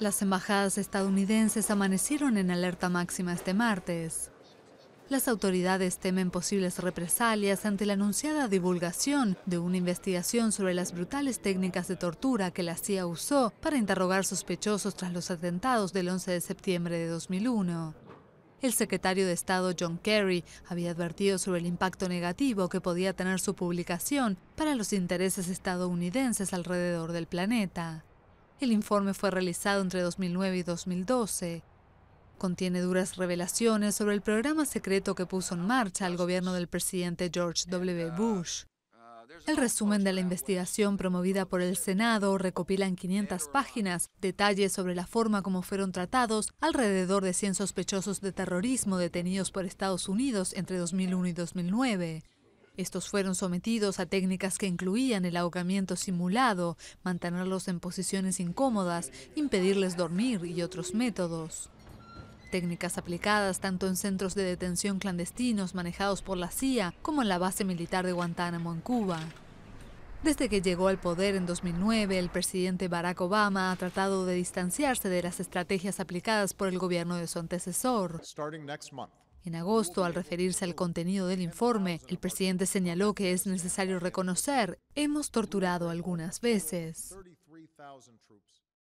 Las embajadas estadounidenses amanecieron en alerta máxima este martes. Las autoridades temen posibles represalias ante la anunciada divulgación de una investigación sobre las brutales técnicas de tortura que la CIA usó para interrogar sospechosos tras los atentados del 11 de septiembre de 2001. El secretario de Estado John Kerry había advertido sobre el impacto negativo que podía tener su publicación para los intereses estadounidenses alrededor del planeta. El informe fue realizado entre 2009 y 2012. Contiene duras revelaciones sobre el programa secreto que puso en marcha el gobierno del presidente George W. Bush. El resumen de la investigación promovida por el Senado recopila en 500 páginas detalles sobre la forma como fueron tratados alrededor de 100 sospechosos de terrorismo detenidos por Estados Unidos entre 2001 y 2009. Estos fueron sometidos a técnicas que incluían el ahogamiento simulado, mantenerlos en posiciones incómodas, impedirles dormir y otros métodos. Técnicas aplicadas tanto en centros de detención clandestinos manejados por la CIA como en la base militar de Guantánamo en Cuba. Desde que llegó al poder en 2009, el presidente Barack Obama ha tratado de distanciarse de las estrategias aplicadas por el gobierno de su antecesor. En agosto, al referirse al contenido del informe, el presidente señaló que es necesario reconocer, hemos torturado algunas veces.